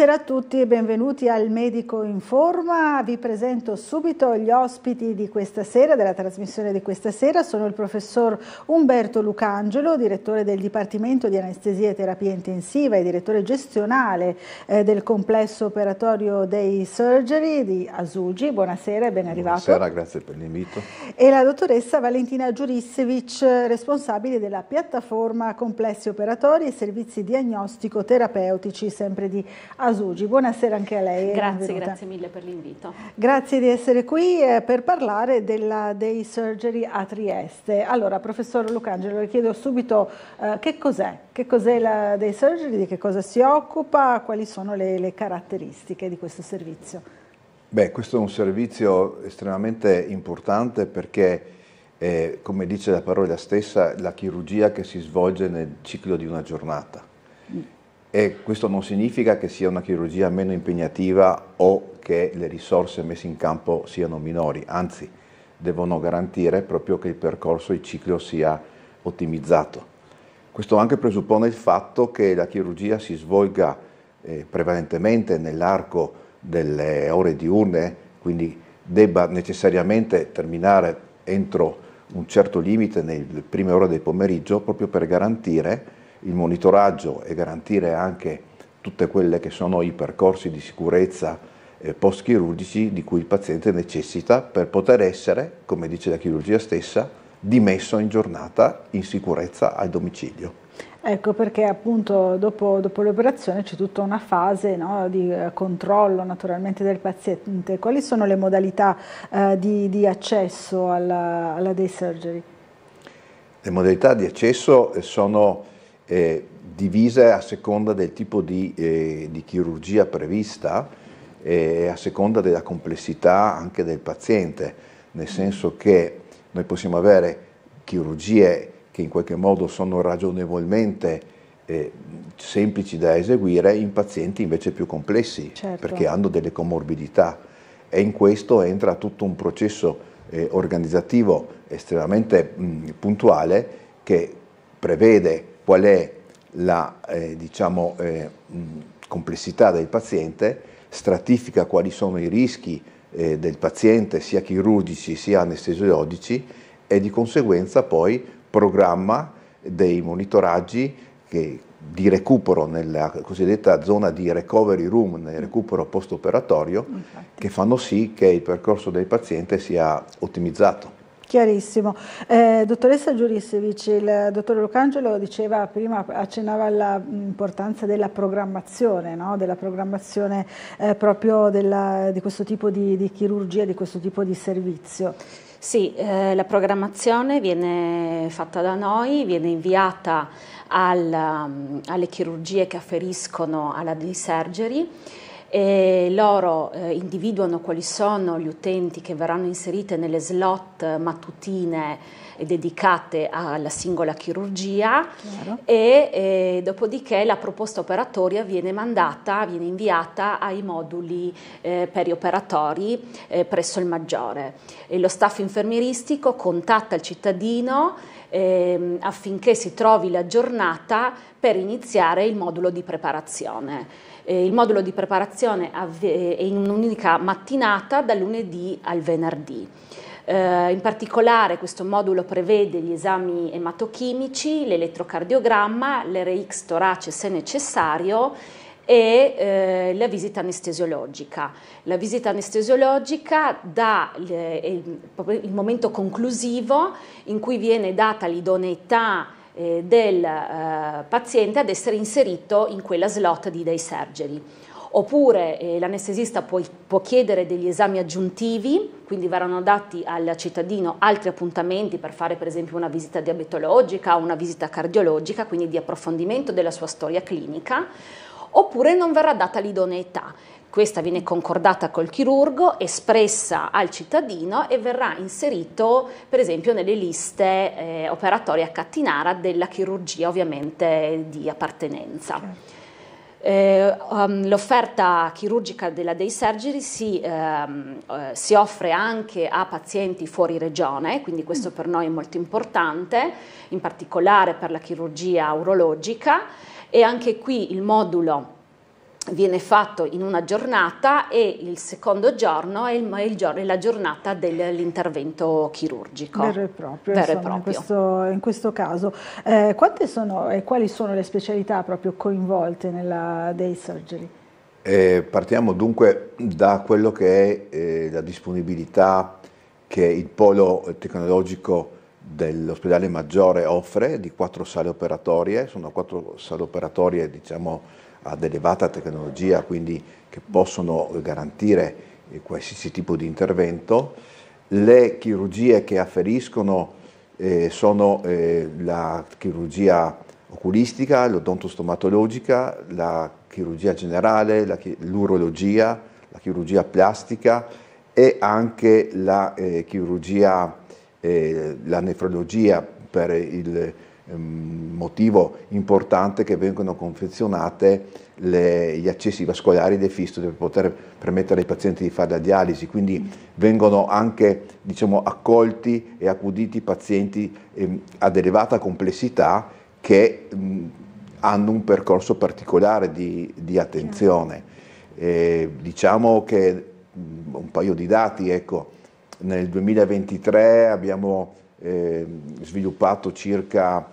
Buonasera a tutti e benvenuti al Medico in Forma. Vi presento subito gli ospiti di questa sera, della trasmissione di questa sera. Sono il professor Umberto Lucangelo, direttore del Dipartimento di Anestesia e Terapia Intensiva e direttore gestionale eh, del complesso operatorio dei Surgery di Asugi. Buonasera e ben arrivato. Buonasera, grazie per l'invito. E la dottoressa Valentina Giurissevic, responsabile della piattaforma Complessi Operatori e Servizi Diagnostico-Terapeutici, sempre di Asugi. Asugi. Buonasera anche a lei. Grazie, grazie mille per l'invito. Grazie di essere qui eh, per parlare della Day Surgery a Trieste. Allora, professor Lucangelo, le chiedo subito eh, che cos'è? Che cos'è la Day Surgery, di che cosa si occupa, quali sono le, le caratteristiche di questo servizio? Beh, questo è un servizio estremamente importante perché... Eh, come dice la parola stessa, la chirurgia che si svolge nel ciclo di una giornata. Mm. E questo non significa che sia una chirurgia meno impegnativa o che le risorse messe in campo siano minori, anzi devono garantire proprio che il percorso, il ciclo sia ottimizzato. Questo anche presuppone il fatto che la chirurgia si svolga eh, prevalentemente nell'arco delle ore diurne, quindi debba necessariamente terminare entro un certo limite nelle prime ore del pomeriggio proprio per garantire il monitoraggio e garantire anche tutte quelle che sono i percorsi di sicurezza eh, post-chirurgici di cui il paziente necessita per poter essere, come dice la chirurgia stessa, dimesso in giornata in sicurezza al domicilio. Ecco perché appunto dopo, dopo l'operazione c'è tutta una fase no, di eh, controllo naturalmente del paziente. Quali sono le modalità eh, di, di, accesso alla, alla day surgery? Le modalità di accesso eh, sono eh, divise a seconda del tipo di, eh, di chirurgia prevista e a seconda della complessità anche del paziente, nel senso che noi possiamo avere chirurgie che in qualche modo sono ragionevolmente eh, semplici da eseguire in pazienti invece più complessi, certo. perché hanno delle comorbidità e in questo entra tutto un processo eh, organizzativo estremamente mh, puntuale che prevede qual è la eh, diciamo, eh, complessità del paziente, stratifica quali sono i rischi eh, del paziente, sia chirurgici sia anestesiologici, e di conseguenza poi programma dei monitoraggi che, di recupero nella cosiddetta zona di recovery room, nel recupero post-operatorio, che fanno sì che il percorso del paziente sia ottimizzato. Chiarissimo. Eh, dottoressa Giurissevic, il dottor Lucangelo diceva prima, accennava all'importanza della programmazione, no? della programmazione eh, proprio della, di questo tipo di, di chirurgia, di questo tipo di servizio. Sì, eh, la programmazione viene fatta da noi, viene inviata al, um, alle chirurgie che afferiscono alla day surgery e loro eh, individuano quali sono gli utenti che verranno inseriti nelle slot mattutine dedicate alla singola chirurgia e, e, dopodiché la proposta operatoria viene mandata, viene inviata ai moduli eh, perioperatori eh, presso il maggiore. E lo staff infermieristico contatta il cittadino eh, affinché si trovi la giornata per iniziare il modulo di preparazione. Eh, il modulo di preparazione eh, è in un'unica mattinata dal lunedì al venerdì. Eh, in particolare questo modulo prevede gli esami ematochimici, l'elettrocardiogramma, l'RX torace se necessario e eh, la visita anestesiologica. La visita anestesiologica dà eh, il, il, il momento conclusivo in cui viene data l'idoneità eh, del eh, paziente ad essere inserito in quella slot di day surgery. Oppure eh, l'anestesista può, può, chiedere degli esami aggiuntivi, quindi verranno dati al cittadino altri appuntamenti per fare per esempio una visita diabetologica o una visita cardiologica, quindi di approfondimento della sua storia clinica, oppure non verrà data l'idoneità. Questa viene concordata col chirurgo, espressa al cittadino e verrà inserito per esempio nelle liste eh, operatorie a Cattinara della chirurgia ovviamente di appartenenza. Eh, um, l'offerta chirurgica della Day Surgery si, ehm, eh, si, offre anche a pazienti fuori regione, quindi questo mm. per noi è molto importante, in particolare per la chirurgia urologica e anche qui il modulo viene fatto in una giornata e il secondo giorno è, il, il giorno, è la giornata dell'intervento chirurgico. Vero e proprio, Vero insomma, e proprio. In, questo, in, questo, caso. Eh, quante sono e quali sono le specialità proprio coinvolte nella day surgery? Eh, partiamo dunque da quello che è eh, la disponibilità che il polo tecnologico dell'ospedale maggiore offre di quattro sale operatorie, sono quattro sale operatorie diciamo ad elevata tecnologia, quindi che possono garantire eh, qualsiasi tipo di intervento. Le chirurgie che afferiscono eh, sono eh, la chirurgia oculistica, l'odontostomatologica, la chirurgia generale, l'urologia, la, chirurgia plastica e anche la eh, chirurgia, eh, la nefrologia per il Ehm, motivo importante che vengono confezionate le, gli accessi vascolari dei fistoli per poter permettere ai pazienti di fare la dialisi, quindi vengono anche diciamo, accolti e accuditi pazienti eh, ad elevata complessità che mh, hanno un percorso particolare di, di attenzione. Eh, diciamo che mh, un paio di dati, ecco, nel 2023 abbiamo eh, sviluppato circa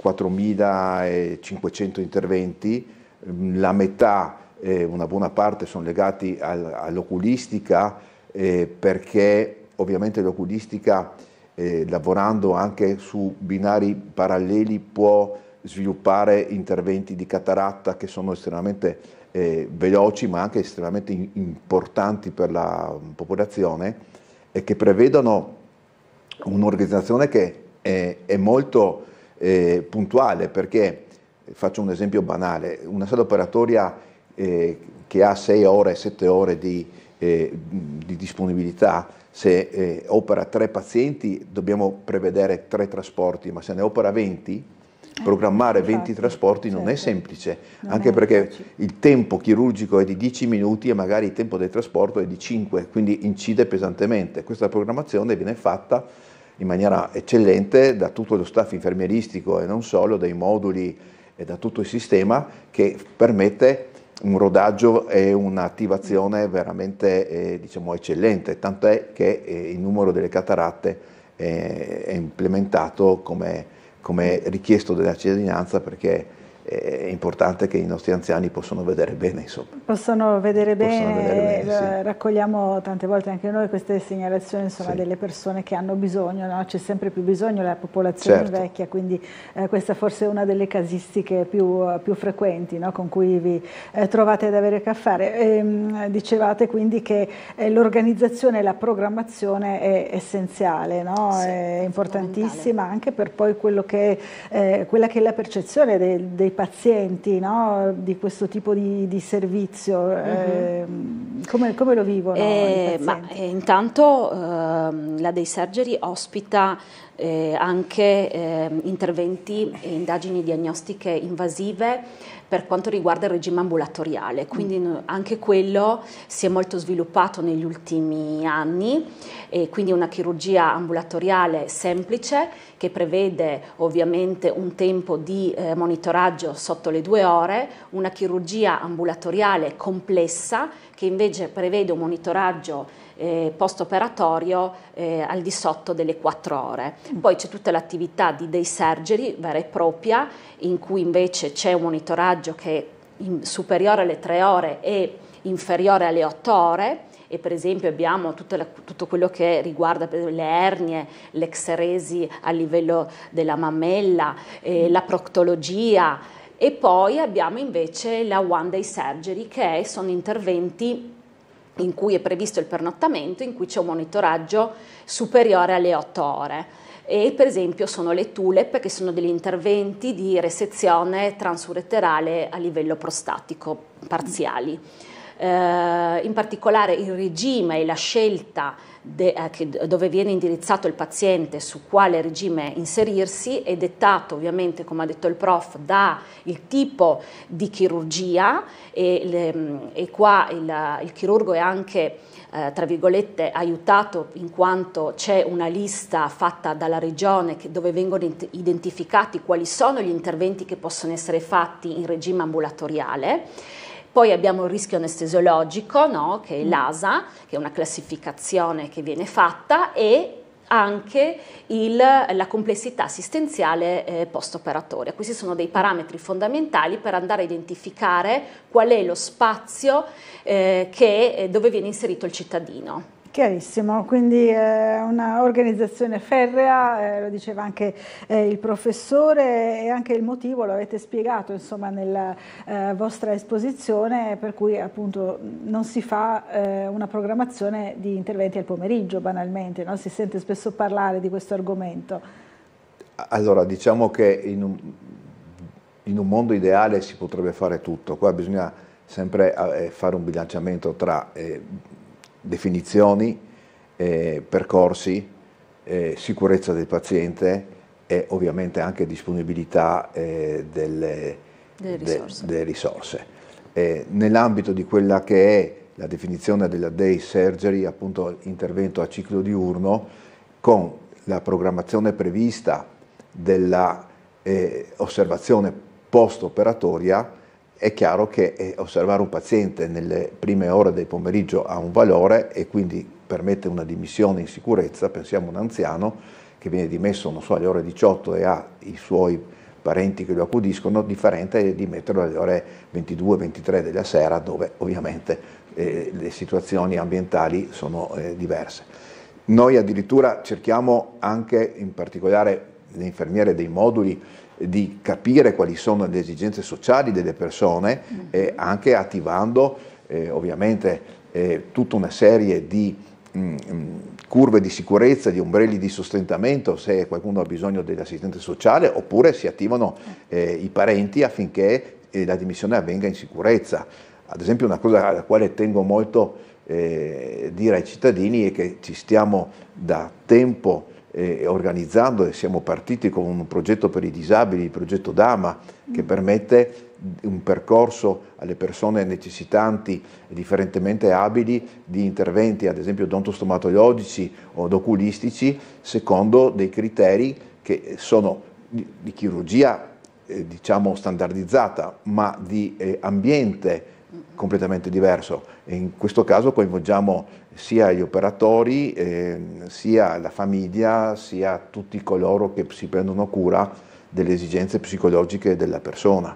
4.500 interventi, mm, la metà, eh, una buona parte sono legati al, all'oculistica eh, perché ovviamente l'oculistica eh, lavorando anche su binari paralleli può sviluppare interventi di cataratta che sono estremamente eh, veloci ma anche estremamente importanti per la popolazione e che prevedono un'organizzazione che è, è molto eh, puntuale perché, eh, faccio un esempio banale, una sala operatoria eh, che ha 6 ore, 7 ore di, eh, di disponibilità, se eh, opera 3 pazienti dobbiamo prevedere 3 trasporti, ma se ne opera 20 eh, programmare 20 trasporti non è certo. semplice, non anche è perché il tempo chirurgico è di 10 minuti e magari il tempo del trasporto è di 5, quindi incide pesantemente. Questa programmazione viene fatta in maniera eccellente da tutto lo staff infermieristico e non solo, dai moduli e da tutto il sistema che permette un rodaggio e un'attivazione veramente eh, diciamo eccellente, tant'è che eh, il numero delle cataratte eh, è implementato come, come richiesto della cittadinanza perché è importante che i nostri anziani possano vedere bene. Insomma. Possono vedere bene, possono vedere bene eh, sì. raccogliamo tante volte anche noi queste segnalazioni insomma, sì. delle persone che hanno bisogno, no? c'è sempre più bisogno, la popolazione certo. vecchia, quindi eh, questa forse è una delle casistiche più, più frequenti no? con cui vi eh, trovate ad avere a che fare. E, ehm, dicevate quindi che eh, l'organizzazione e la programmazione è essenziale, no? sì, è importantissima anche per poi quello che, eh, quella che è la percezione dei, dei pazienti no? di questo tipo di, di servizio? Mm -hmm. eh, come, come, lo vivono? Eh, ma, eh, intanto ehm, eh, la Day Surgery ospita anche ehm, interventi e indagini diagnostiche invasive per quanto riguarda il regime ambulatoriale, quindi mm. anche quello si è molto sviluppato negli ultimi anni, e quindi una chirurgia ambulatoriale semplice che prevede ovviamente un tempo di eh, monitoraggio sotto le due ore, una chirurgia ambulatoriale complessa che invece prevede un monitoraggio eh, post-operatorio eh, al di sotto delle 4 ore. Mm. Poi c'è tutta l'attività di day surgery vera e propria, in cui invece c'è un monitoraggio che è superiore alle 3 ore e inferiore alle 8 ore e per esempio abbiamo la, tutto quello che riguarda le ernie, l'exeresi a livello della mammella, eh, mm. la proctologia e poi abbiamo invece la one day surgery che è, sono interventi in cui è previsto il pernottamento, in cui c'è un monitoraggio superiore alle 8 ore. E per esempio sono le TULEP, che sono degli interventi di resezione transureterale a livello prostatico parziali. Eh, in particolare il regime e la scelta de, eh, dove viene indirizzato il paziente su quale regime inserirsi, è dettato ovviamente, come ha detto il prof, dal tipo di chirurgia e, le, e qua il, il, chirurgo è anche eh, tra virgolette aiutato in quanto c'è una lista fatta dalla regione che, dove vengono identificati quali sono gli interventi che possono essere fatti in regime ambulatoriale poi abbiamo il rischio anestesiologico, no? che è mm. l'ASA, che è una classificazione che viene fatta, e anche il, la complessità assistenziale eh, post-operatoria. Questi sono dei parametri fondamentali per andare a identificare qual è lo spazio eh, che, eh, dove viene inserito il cittadino. Chiarissimo, quindi è eh, un'organizzazione ferrea, eh, lo diceva anche eh, il professore e anche il motivo lo avete spiegato insomma, nella eh, vostra esposizione per cui appunto non si fa eh, una programmazione di interventi al pomeriggio banalmente, no? si sente spesso parlare di questo argomento. Allora diciamo che in un, in un mondo ideale si potrebbe fare tutto, qua bisogna sempre eh, fare un bilanciamento tra definizioni, eh, percorsi, eh, sicurezza del paziente e ovviamente anche disponibilità eh, delle, delle, risorse. De, delle risorse. Eh, nell'ambito di quella che è la definizione della day surgery, appunto intervento a ciclo diurno, con la programmazione prevista dell'osservazione eh, osservazione post-operatoria, è chiaro che eh, osservare un paziente nelle prime ore del pomeriggio ha un valore e quindi permette una dimissione in sicurezza, pensiamo a un anziano che viene dimesso non so, alle ore 18 e ha i suoi parenti che lo accudiscono, differente di metterlo alle ore 22-23 della sera dove ovviamente eh, le situazioni ambientali sono eh, diverse. Noi addirittura cerchiamo anche in particolare le infermiere dei moduli di capire quali sono le esigenze sociali delle persone, mm-hmm. eh, anche attivando eh, ovviamente eh, tutta una serie di mm, mm, curve di sicurezza, di ombrelli di sostentamento se qualcuno ha bisogno dell'assistenza sociale, oppure si attivano eh, i parenti affinché eh, la dimissione avvenga in sicurezza. Ad esempio una cosa alla quale tengo molto eh, dire ai cittadini è che ci stiamo da tempo eh, organizzando e siamo partiti con un progetto per i disabili, il progetto Dama, che mm. permette un percorso alle persone necessitanti e differentemente abili di interventi, ad esempio odontostomatologici o oculistici, secondo dei criteri che sono di, chirurgia eh, diciamo standardizzata, ma di eh, ambiente completamente diverso. In questo caso coinvolgiamo sia gli operatori, eh, sia la famiglia, sia tutti coloro che si prendono cura delle esigenze psicologiche della persona.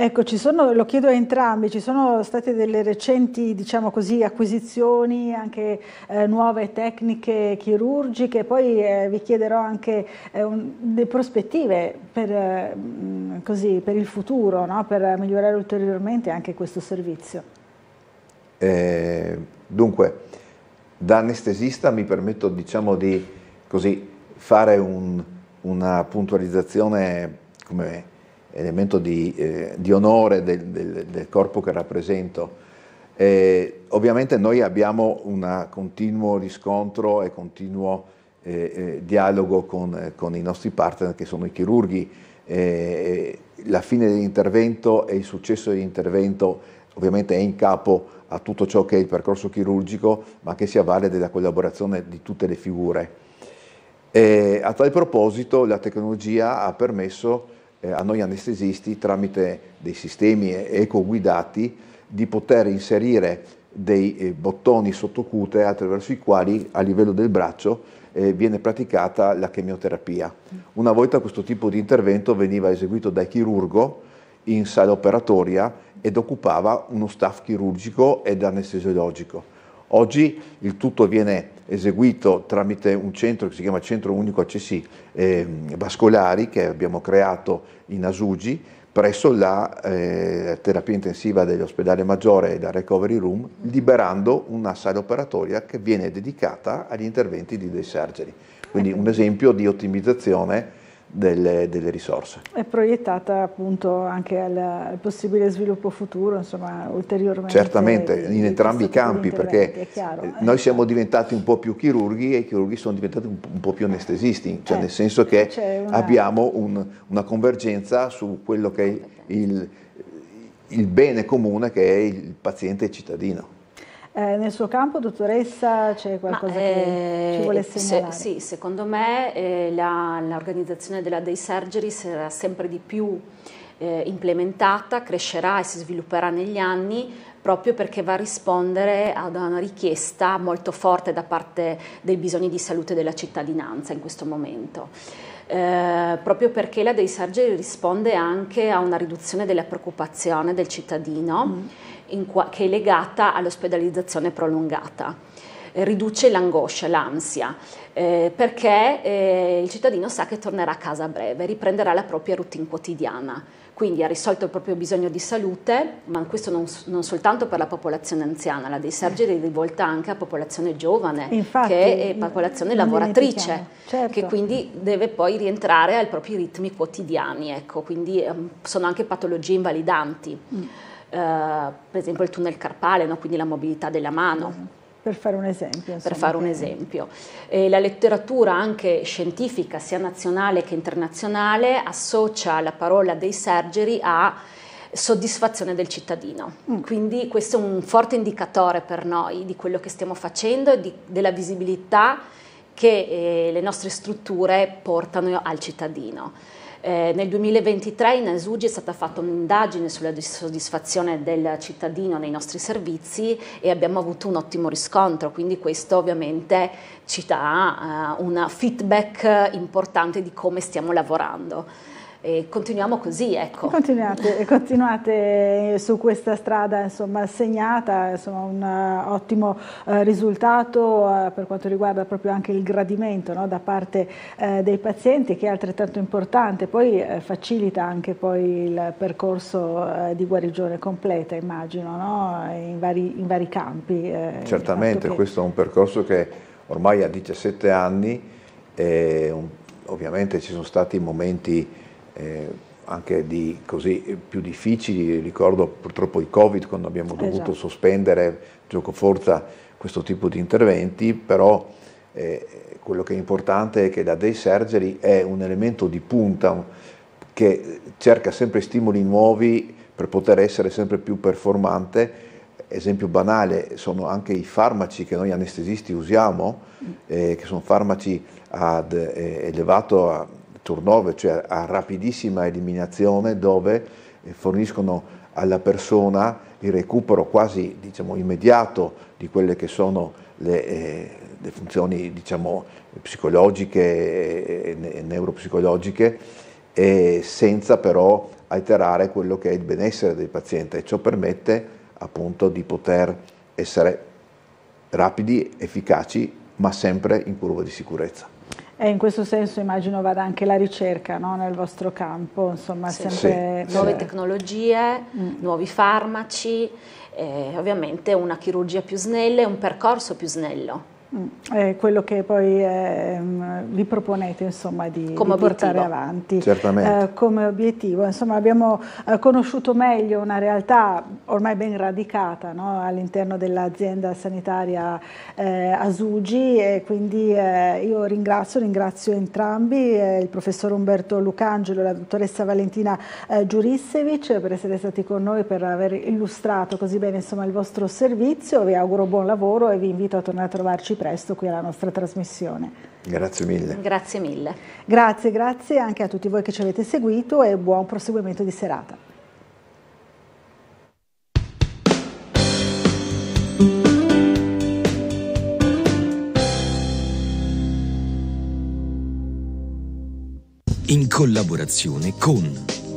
Ecco, sono, lo chiedo a entrambi, ci sono state delle recenti diciamo così, acquisizioni, anche eh, nuove tecniche chirurgiche, poi eh, vi chiederò anche eh, un, delle prospettive per, mm, così, per il futuro, no? per migliorare ulteriormente anche questo servizio. Eh, dunque, da anestesista mi permetto diciamo, di così, fare un, una puntualizzazione come elemento di, eh, di onore del, del, del, corpo che rappresento. Eh, ovviamente noi abbiamo un continuo riscontro e continuo eh, eh dialogo con, con, i nostri partner che sono i chirurghi. Eh, eh, la fine dell'intervento e il successo dell'intervento ovviamente è in capo a tutto ciò che è il percorso chirurgico, ma che si avvale della collaborazione di tutte le figure. E a tal proposito la tecnologia ha permesso eh, a noi anestesisti tramite dei sistemi eco guidati di poter inserire dei eh, bottoni sottocute attraverso i quali a livello del braccio eh, viene praticata la chemioterapia. Una volta questo tipo di intervento veniva eseguito dai chirurgo in sala operatoria ed occupava uno staff chirurgico ed anestesiologico Oggi il tutto viene eseguito tramite un centro che si chiama Centro Unico Accessi eh, Vascolari che abbiamo creato in Asugi presso la eh, terapia intensiva dell'ospedale maggiore e la recovery room, liberando una sala operatoria che viene dedicata agli interventi di dei surgery. Quindi un esempio di ottimizzazione delle, delle, risorse. È proiettata appunto anche al, al possibile sviluppo futuro, insomma, ulteriormente. Certamente, in entrambi i campi, perché eh. noi siamo diventati un po' più chirurghi e i chirurghi sono diventati un, un po' più anestesisti, cioè eh, nel senso che una... abbiamo un, una convergenza su quello che è il, il bene comune che è il paziente e il cittadino. Eh, nel suo campo, dottoressa, c'è qualcosa Ma, che eh, ci vuole segnalare? Se, sì, secondo me eh, l'organizzazione della Day Surgery sarà sempre di più eh, implementata, crescerà e si svilupperà negli anni proprio perché va a rispondere ad una richiesta molto forte da parte dei bisogni di salute della cittadinanza in questo momento. Eh, proprio perché la Day surgery risponde anche a una riduzione della preoccupazione del cittadino. Mm qua, che è legata all'ospedalizzazione prolungata. Eh, riduce l'angoscia, l'ansia, eh, perché eh, il cittadino sa che tornerà a casa a breve, riprenderà la propria routine quotidiana, quindi ha risolto il proprio bisogno di salute, ma questo non, non soltanto per la popolazione anziana, la dei disergere è rivolta anche a popolazione giovane, Infatti, che è eh, popolazione lavoratrice, diciamo, certo. che quindi deve poi rientrare ai propri ritmi quotidiani, ecco, quindi um, sono anche patologie invalidanti. Mm. Eh, per esempio il tunnel carpale, no? quindi la mobilità della mano. Mm. Per fare un esempio. Insomma. Per fare un esempio. Eh, la letteratura anche scientifica, sia nazionale che internazionale, associa la parola dei surgery a soddisfazione del cittadino. Mm. Quindi questo è un forte indicatore per noi di quello che stiamo facendo e di, della visibilità che eh, le nostre strutture portano al cittadino. Eh, nel 2023 in Esugi è stata fatta un'indagine sulla dissoddisfazione del cittadino nei nostri servizi e abbiamo avuto un ottimo riscontro, quindi questo ovviamente ci dà eh, un feedback importante di come stiamo lavorando e continuiamo così. Ecco. Continuate, continuate eh, su questa strada insomma, segnata, insomma, un uh, ottimo uh, risultato uh, per quanto riguarda proprio anche il gradimento no, da parte dei pazienti che è altrettanto importante, poi facilita anche poi il percorso di guarigione completa immagino no? in, vari, in, vari, campi. Certamente, che... questo è un percorso che ormai ha 17 anni, eh, un, ovviamente ci sono stati momenti eh, anche di così più difficili, ricordo purtroppo il Covid quando abbiamo dovuto esatto. sospendere giocoforza questo tipo di interventi, però eh, quello che è importante è che la day surgery è un elemento di punta che cerca sempre stimoli nuovi per poter essere sempre più performante. Esempio banale sono anche i farmaci che noi anestesisti usiamo, mm. eh, che sono farmaci ad eh, elevato turnover, cioè a rapidissima eliminazione dove eh, forniscono alla persona il recupero quasi diciamo, immediato di quelle che sono le, eh, le funzioni diciamo, psicologiche eh, e, e neuropsicologiche e senza però alterare quello che è il benessere del paziente e ciò permette appunto di poter essere rapidi, efficaci ma sempre in curva di sicurezza. E in questo senso immagino vada anche la ricerca no? nel vostro campo, insomma, sì, sempre... Sì. Nuove tecnologie, mm. nuovi farmaci, eh, ovviamente una chirurgia più snella e un percorso più snello. Mm. È quello che poi eh, vi proponete insomma, di, di portare avanti eh, come obiettivo. Insomma, abbiamo eh, conosciuto meglio una realtà ormai ben radicata no? all'interno dell'azienda sanitaria eh, Asugi e quindi eh, io ringrazio, ringrazio entrambi, eh, il professor Umberto Lucangelo e la dottoressa Valentina Giurissevic per essere stati con noi, per aver illustrato così bene insomma, il vostro servizio, vi auguro buon lavoro e vi invito a tornare a trovarci presto qui alla nostra trasmissione. Grazie mille. Grazie mille. Grazie, grazie anche a tutti voi che ci avete seguito e buon proseguimento di serata. In collaborazione con